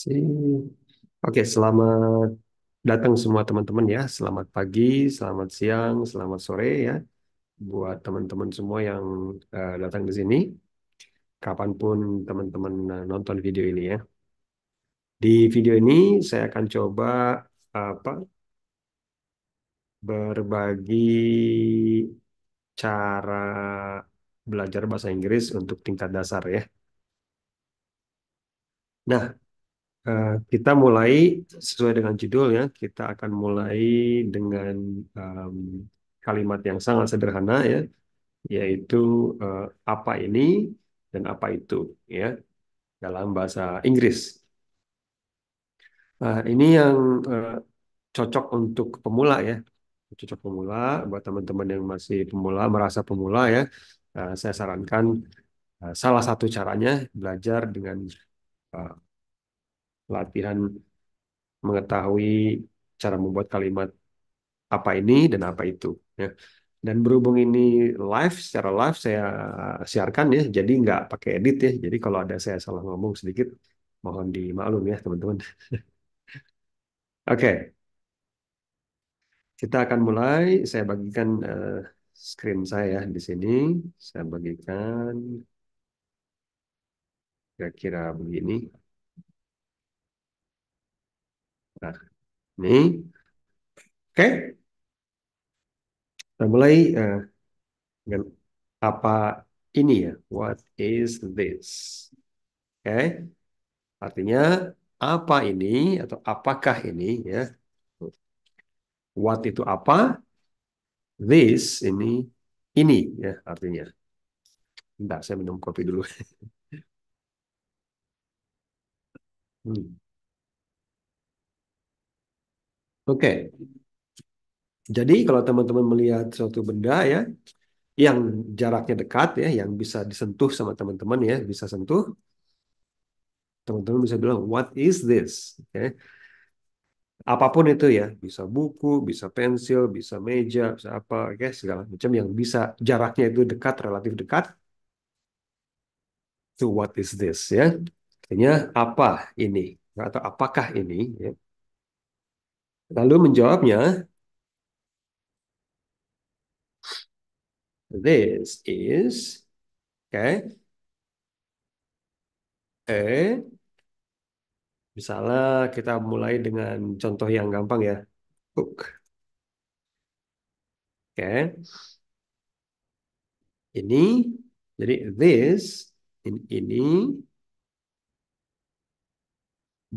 Si. Oke, selamat datang semua teman-teman ya. Selamat pagi, selamat siang, selamat sore ya. Buat teman-teman semua yang uh, datang di sini. Kapanpun teman-teman eh, nonton video ini ya. Di video ini saya akan coba apa berbagi cara belajar bahasa Inggris untuk tingkat dasar ya. Nah, Eh, kita mulai sesuai dengan judul ya, kita akan mulai dengan um, kalimat yang sangat sederhana ya, yaitu uh, apa ini dan apa itu ya dalam bahasa Inggris. Uh, ini yang uh, cocok untuk pemula ya, cocok pemula buat teman-teman yang masih pemula merasa pemula ya. Uh, saya sarankan uh, salah satu caranya belajar dengan uh, latihan mengetahui cara membuat kalimat apa ini dan apa itu ya dan berhubung ini live secara live saya siarkan ya jadi nggak pakai edit ya jadi kalau ada saya salah ngomong sedikit mohon dimaklum ya teman-teman oke okay. kita akan mulai saya bagikan uh, screen saya ya di sini saya bagikan kira-kira begini Nah, ini. Oke. Okay. Kita mulai uh, dengan apa ini ya. What is this? Oke. Okay. Artinya apa ini atau apakah ini ya. What itu apa? This ini ini ya artinya. Bentar, saya minum kopi dulu. hmm. Oke. Jadi kalau teman-teman melihat suatu benda ya yang jaraknya dekat ya, yang bisa disentuh sama teman-teman ya, bisa sentuh. Teman-teman bisa bilang what is this? Oke. Ya. Apapun itu ya, bisa buku, bisa pensil, bisa meja, bisa apa, ya segala macam yang bisa jaraknya itu dekat, relatif dekat. To what is this ya? Artinya apa ini atau apakah ini ya. Lalu menjawabnya, This is okay, a misalnya kita mulai dengan contoh yang gampang ya, book. Oke. Okay. Ini jadi this ini, ini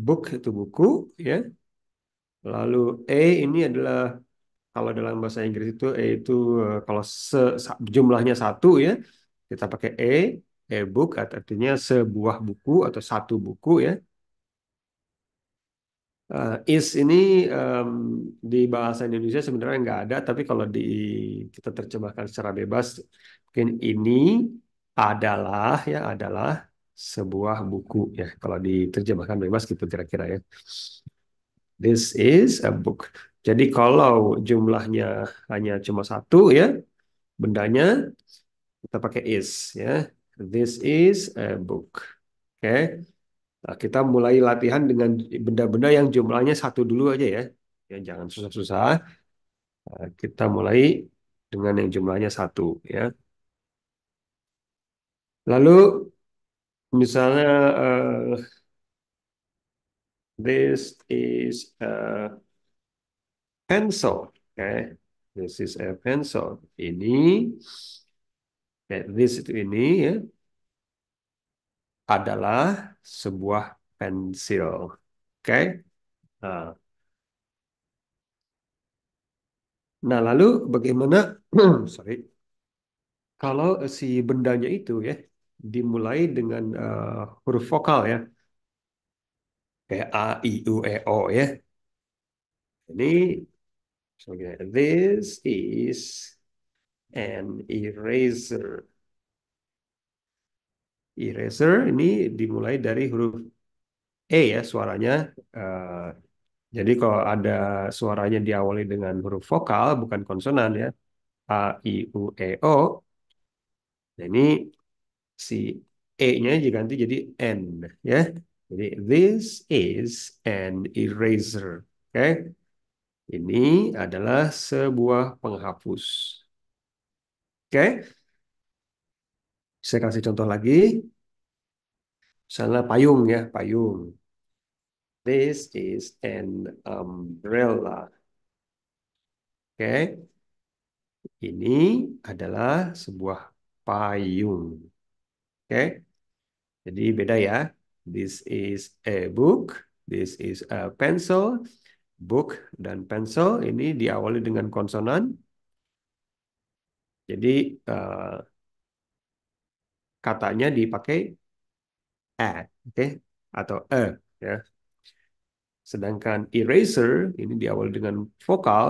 book itu buku ya. Lalu A ini adalah kalau dalam bahasa Inggris itu A itu eh, kalau se, jumlahnya satu ya kita pakai A, e-book artinya sebuah buku atau satu buku ya. Uh, is ini um, di bahasa Indonesia sebenarnya nggak ada, tapi kalau di kita terjemahkan secara bebas mungkin ini adalah ya adalah sebuah buku ya kalau diterjemahkan bebas gitu kira-kira ya. This is a book. Jadi kalau jumlahnya hanya cuma satu ya, bendanya kita pakai is ya. This is a book. Oke. Okay. Nah, kita mulai latihan dengan benda-benda yang jumlahnya satu dulu aja ya. Ya jangan susah-susah. Nah, kita mulai dengan yang jumlahnya satu ya. Lalu misalnya uh, This is a pencil. Okay. This is a pencil. Ini, eh, this itu ini ya, adalah sebuah pensil. Oke. Okay. Nah. nah, lalu bagaimana, sorry, kalau si bendanya itu ya, dimulai dengan uh, huruf vokal ya, kayak a i u e o ya. Ini this is an eraser. Eraser ini dimulai dari huruf e ya suaranya. Uh, jadi kalau ada suaranya diawali dengan huruf vokal bukan konsonan ya. A i u e o. Nah, ini si E-nya diganti jadi N ya. Jadi this is an eraser. Oke. Okay? Ini adalah sebuah penghapus. Oke. Okay? Saya kasih contoh lagi. Misalnya payung ya, payung. This is an umbrella. Oke. Okay? Ini adalah sebuah payung. Oke. Okay? Jadi beda ya. This is a book. This is a pencil. Book dan pencil ini diawali dengan konsonan. Jadi uh, katanya dipakai a, oke, okay? atau e, ya. Sedangkan eraser ini diawali dengan vokal,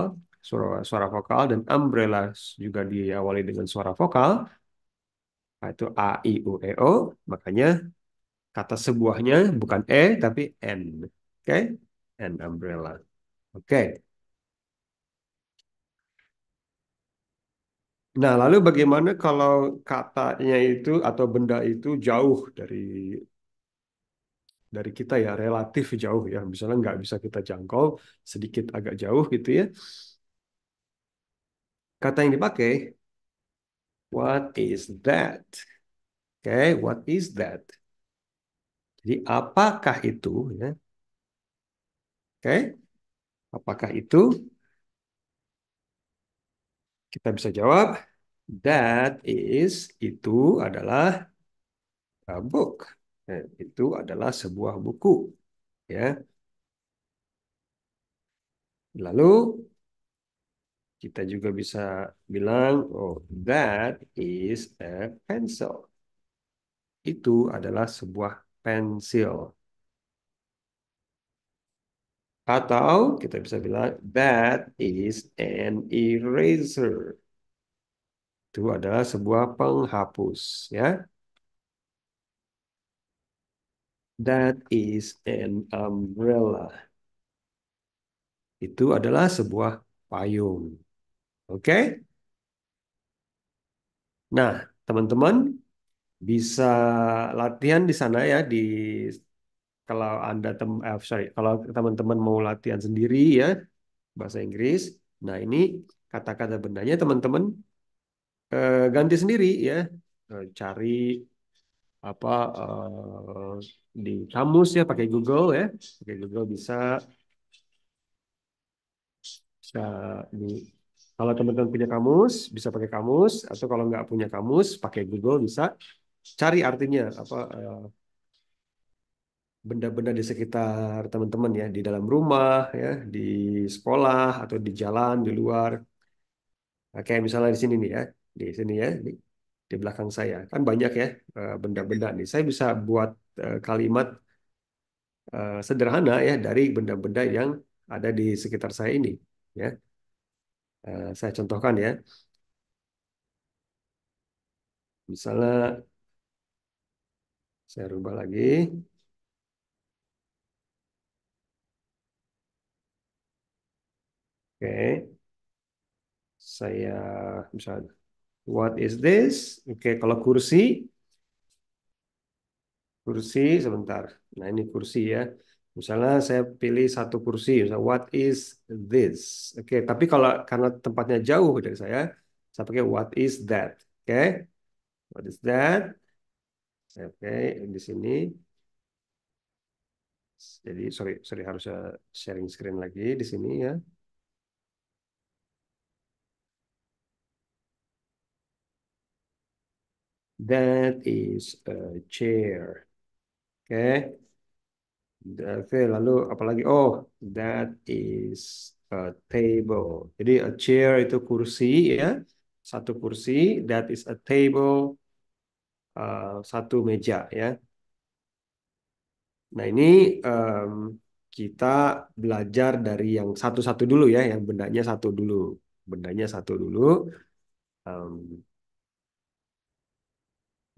suara suara vokal dan umbrella juga diawali dengan suara vokal Itu a i u e o makanya Kata sebuahnya bukan E tapi N. Oke, okay? N umbrella. Oke. Okay. Nah, lalu bagaimana kalau katanya itu atau benda itu jauh dari dari kita ya, relatif jauh ya. Misalnya nggak bisa kita jangkau, sedikit agak jauh gitu ya. Kata yang dipakai, what is that? Oke, okay, what is that? Jadi apakah itu ya? Oke. Okay. Apakah itu? Kita bisa jawab that is itu adalah a book. Nah, itu adalah sebuah buku ya. Lalu kita juga bisa bilang, oh, that is a pencil. Itu adalah sebuah pensil. Atau kita bisa bilang that is an eraser. Itu adalah sebuah penghapus, ya. That is an umbrella. Itu adalah sebuah payung. Oke? Okay? Nah, teman-teman, bisa latihan di sana ya di kalau anda tem eh, sorry kalau teman-teman mau latihan sendiri ya bahasa Inggris nah ini kata-kata bendanya teman-teman eh, ganti sendiri ya eh, cari apa eh, di kamus ya pakai Google ya pakai Google bisa bisa di kalau teman-teman punya kamus bisa pakai kamus atau kalau nggak punya kamus pakai Google bisa cari artinya apa eh, benda-benda di sekitar teman-teman ya di dalam rumah ya di sekolah atau di jalan di luar nah, kayak misalnya di sini nih ya di sini ya di, di belakang saya kan banyak ya eh, benda-benda nih saya bisa buat eh, kalimat sederhana ya dari benda-benda yang ada di sekitar saya ini ya saya contohkan ya misalnya saya rubah lagi. Oke. Saya misalnya, what is this? Oke, kalau kursi, kursi sebentar. Nah ini kursi ya. Misalnya saya pilih satu kursi, misalnya what is this? Oke, okay, tapi kalau karena tempatnya jauh dari saya, saya pakai what is that? Oke, okay. what is that? Oke, di sini. Jadi sorry, sorry harus eh, sharing screen lagi di sini ya. That is a chair. Oke. Okay. Oke, lalu apalagi? Oh, that is a table. Jadi a chair itu kursi ya. Satu kursi, that is a table Eh, satu meja ya. Nah ini um, kita belajar dari yang satu-satu dulu ya, yang bendanya satu dulu, bendanya satu dulu. Um,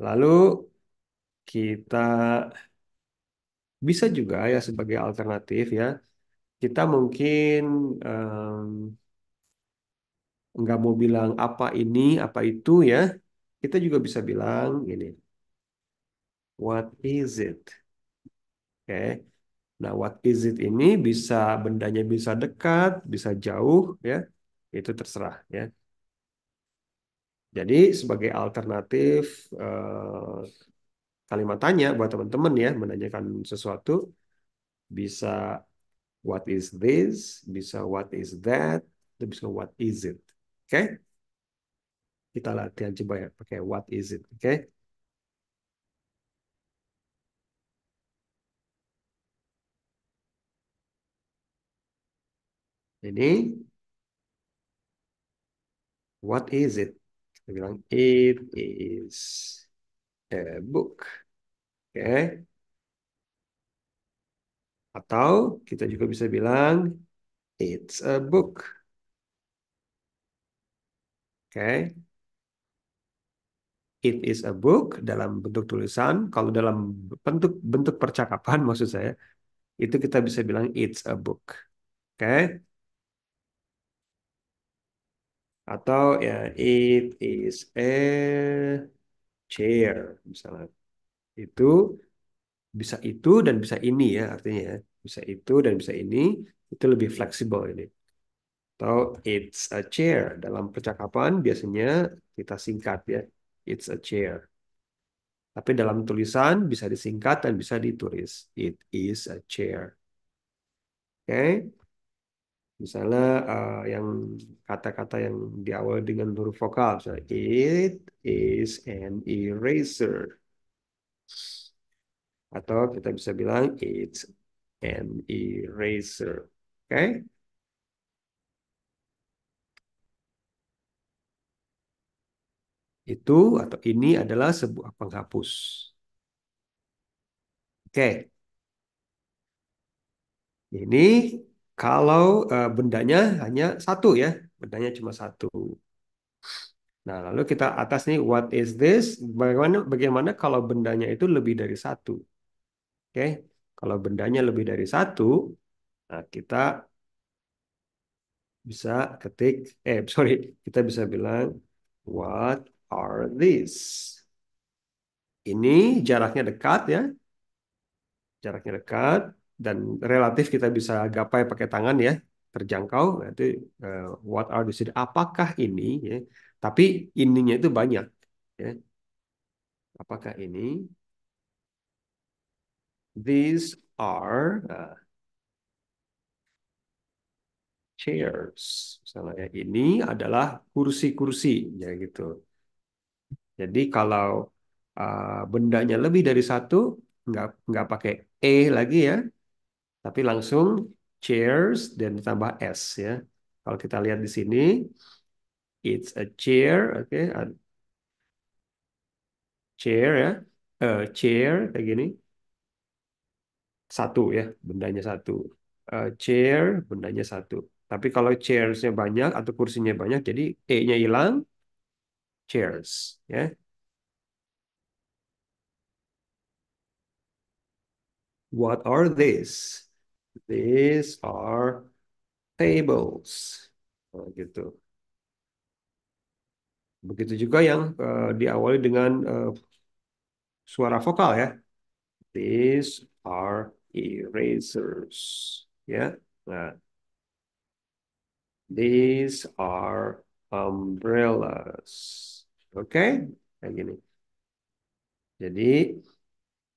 lalu kita bisa juga ya sebagai alternatif ya, kita mungkin um, nggak mau bilang apa ini apa itu ya kita juga bisa bilang gini. What is it? Oke. Okay. Nah, what is it ini bisa bendanya bisa dekat, bisa jauh ya. Itu terserah ya. Jadi sebagai alternatif eh, kalimat tanya buat teman-teman ya menanyakan sesuatu bisa what is this, bisa what is that, bisa what is it. Oke? Okay? kita latihan coba ya pakai what is it oke okay? Ini what is it kita bilang it is a book oke okay? atau kita juga bisa bilang it's a book oke okay? It is a book dalam bentuk tulisan. Kalau dalam bentuk bentuk percakapan maksud saya itu kita bisa bilang it's a book. Oke. Okay? Atau ya it is a chair misalnya. Itu bisa itu dan bisa ini ya artinya ya. Bisa itu dan bisa ini itu lebih fleksibel ini atau it's a chair. Dalam percakapan biasanya kita singkat ya. It's a chair. Tapi dalam tulisan bisa disingkat dan bisa ditulis. It is a chair. Oke. Okay? Misalnya uh, yang kata-kata yang diawali dengan huruf vokal. Misalnya, it is an eraser. Atau kita bisa bilang it's an eraser. Oke. Okay? Itu atau ini adalah sebuah penghapus. Oke. Ini kalau uh, bendanya hanya satu ya, bendanya cuma satu. Nah, lalu kita atas nih what is this? Bagaimana bagaimana kalau bendanya itu lebih dari satu? Oke. Okay. Kalau bendanya lebih dari satu, nah kita bisa ketik eh sorry, kita bisa bilang what are these? Ini jaraknya dekat ya. Jaraknya dekat dan relatif kita bisa gapai pakai tangan ya, terjangkau. itu uh, eh, what are these? Apakah ini ya? Tapi ininya itu banyak ya. Apakah ini? These are uh, chairs. Misalnya ini adalah kursi-kursi ya gitu. Jadi kalau uh, bendanya lebih dari satu, hmm. nggak nggak pakai e lagi ya, tapi langsung chairs dan ditambah s ya. Kalau kita lihat di sini, it's a chair, oke, okay. chair ya, a chair kayak gini, satu ya, bendanya satu, a chair, bendanya satu. Tapi kalau chairsnya banyak atau kursinya banyak, jadi e-nya hilang, Chairs, Yeah. What are these? These are tables. Begitu. Begitu juga yang uh, diawali dengan uh, suara vokal ya. These are erasers. yeah. Nah. These are umbrellas. Oke, okay? kayak gini. Jadi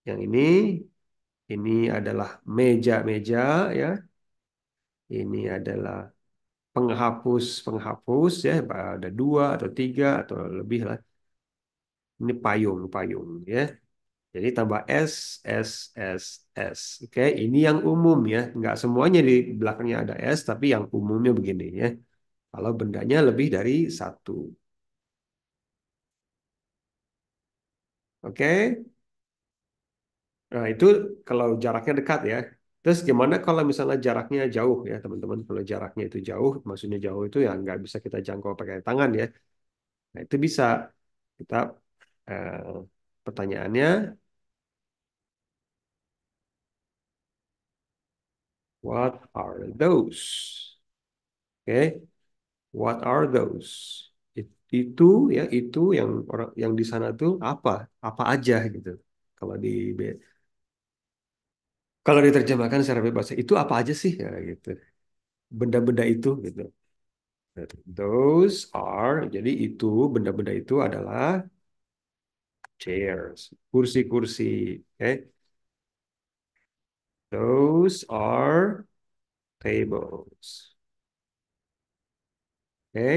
yang ini ini adalah meja-meja ya. Ini adalah penghapus-penghapus ya, ada dua atau tiga atau lebih lah. Ini payung-payung ya. Jadi tambah S, S, S, S. Oke, ini yang umum ya. Nggak semuanya di belakangnya ada S, tapi yang umumnya begini ya. Kalau bendanya lebih dari satu. Oke. Okay? Nah, itu kalau jaraknya dekat ya. Terus gimana kalau misalnya jaraknya jauh ya, teman-teman? Kalau jaraknya itu jauh, maksudnya jauh itu ya nggak bisa kita jangkau pakai tangan ya. Nah, itu bisa kita eh, pertanyaannya What are those? Oke. Okay. What are those? itu ya itu yang orang yang di sana tuh apa apa aja gitu kalau di kalau diterjemahkan secara bebas itu apa aja sih ya gitu benda-benda itu gitu nah, those are jadi itu benda-benda itu adalah chairs kursi-kursi oke okay? those are tables oke okay?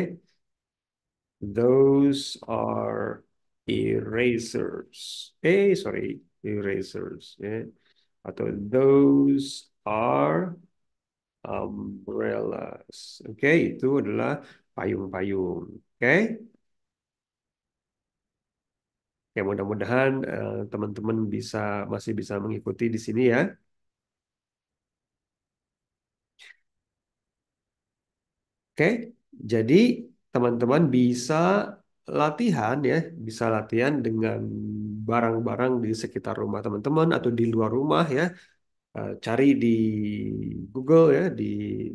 Those are erasers. Eh, sorry, erasers. Ya. Eh? Atau those are umbrellas. Oke, okay, itu adalah payung-payung. Oke. Okay? Ya, mudah-mudahan eh, teman-teman uh, bisa masih bisa mengikuti di sini ya. Oke, okay? jadi teman-teman bisa latihan ya, bisa latihan dengan barang-barang di sekitar rumah teman-teman atau di luar rumah ya. Eh, cari di Google ya, di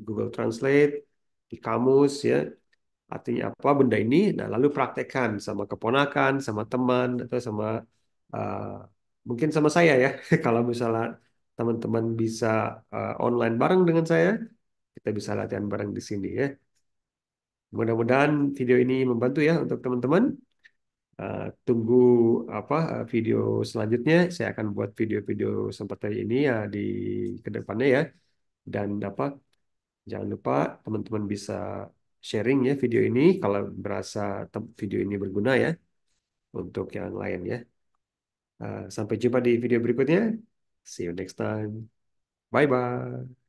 Google Translate, di kamus ya. Artinya apa benda ini? Nah, lalu praktekkan sama keponakan, sama teman atau sama uh, mungkin sama saya ya. Kalau misalnya teman-teman bisa uh, online bareng dengan saya, kita bisa latihan bareng di sini ya. Mudah-mudahan video ini membantu ya untuk teman-teman. Eh, tunggu apa eh, video selanjutnya. Saya akan buat video-video seperti ini ya di kedepannya ya. Dan apa jangan lupa teman-teman bisa sharing ya video ini kalau berasa video ini berguna ya untuk yang lain ya. Eh, sampai jumpa di video berikutnya. See you next time. Bye bye.